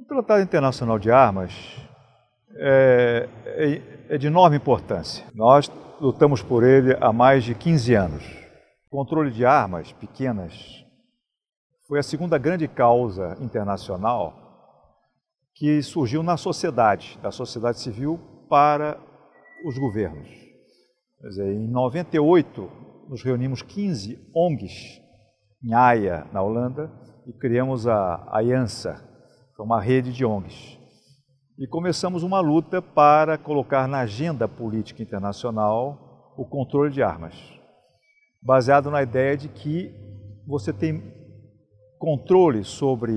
O Tratado Internacional de Armas é, é, é de enorme importância. Nós lutamos por ele há mais de 15 anos. O controle de armas pequenas foi a segunda grande causa internacional que surgiu na sociedade, da sociedade civil para os governos. Quer dizer, em 98, nos reunimos 15 ONGs em Haia, na Holanda, e criamos a Aliança, foi uma rede de ONGs. E começamos uma luta para colocar na agenda política internacional o controle de armas, baseado na ideia de que você tem controle sobre,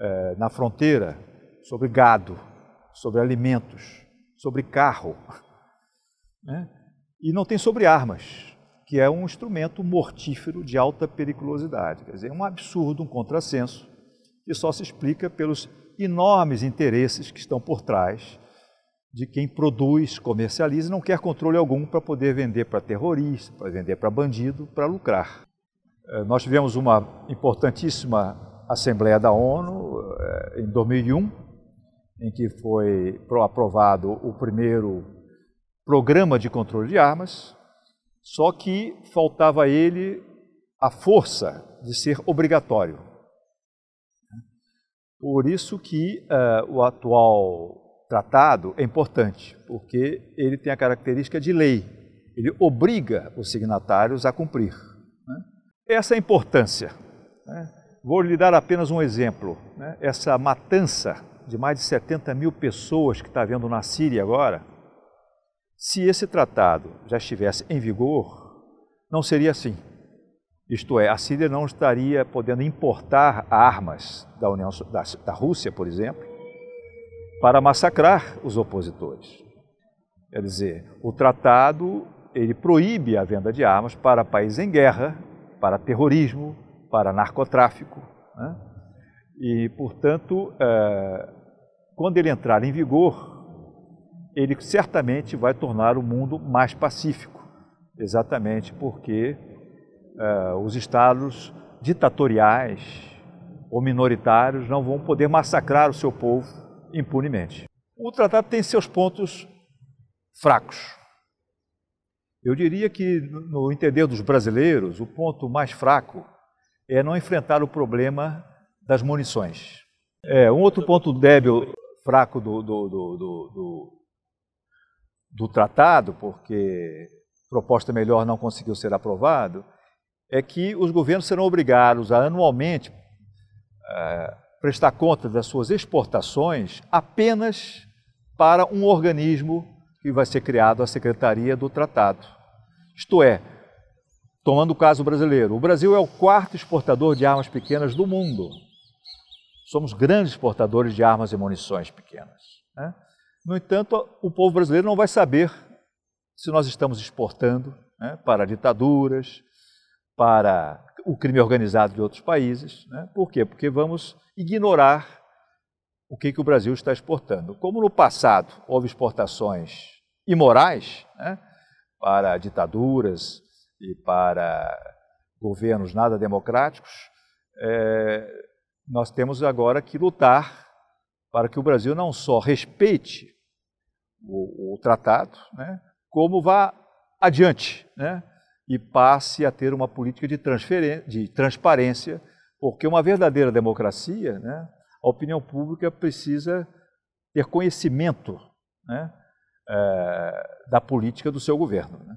eh, na fronteira, sobre gado, sobre alimentos, sobre carro, né? e não tem sobre armas, que é um instrumento mortífero de alta periculosidade. Quer dizer, é um absurdo, um contrassenso, que só se explica pelos enormes interesses que estão por trás de quem produz, comercializa e não quer controle algum para poder vender para terrorista, para vender para bandido, para lucrar. Eh, nós tivemos uma importantíssima Assembleia da ONU eh, em 2001, em que foi aprovado o primeiro programa de controle de armas, só que faltava ele a força de ser obrigatório. Por isso que uh, o atual tratado é importante, porque ele tem a característica de lei, ele obriga os signatários a cumprir. Né? Essa é a importância. Né? Vou lhe dar apenas um exemplo. Né? Essa matança de mais de 70 mil pessoas que está havendo na Síria agora, se esse tratado já estivesse em vigor, não seria assim. Isto é, a Síria não estaria podendo importar armas da, União, da, da Rússia, por exemplo, para massacrar os opositores. Quer dizer, o tratado ele proíbe a venda de armas para países em guerra, para terrorismo, para narcotráfico. Né? E, portanto, é, quando ele entrar em vigor, ele certamente vai tornar o mundo mais pacífico, exatamente porque uh, os estados ditatoriais ou minoritários não vão poder massacrar o seu povo impunemente. O tratado tem seus pontos fracos. Eu diria que, no entender dos brasileiros, o ponto mais fraco é não enfrentar o problema das munições. É, um outro ponto débil, fraco do, do, do, do, do tratado, porque proposta melhor não conseguiu ser aprovado, é que os governos serão obrigados a anualmente é, prestar conta das suas exportações apenas para um organismo que vai ser criado, a Secretaria do Tratado. Isto é, tomando o caso brasileiro, o Brasil é o quarto exportador de armas pequenas do mundo. Somos grandes exportadores de armas e munições pequenas. Né? No entanto, o povo brasileiro não vai saber se nós estamos exportando né, para ditaduras, para o crime organizado de outros países. Né? Por quê? Porque vamos ignorar o que, que o Brasil está exportando. Como no passado houve exportações imorais né? para ditaduras e para governos nada democráticos, é, nós temos agora que lutar para que o Brasil não só respeite o, o tratado, né? como vá adiante, né? e passe a ter uma política de, de transparência, porque uma verdadeira democracia, né, a opinião pública precisa ter conhecimento né, é, da política do seu governo. Né?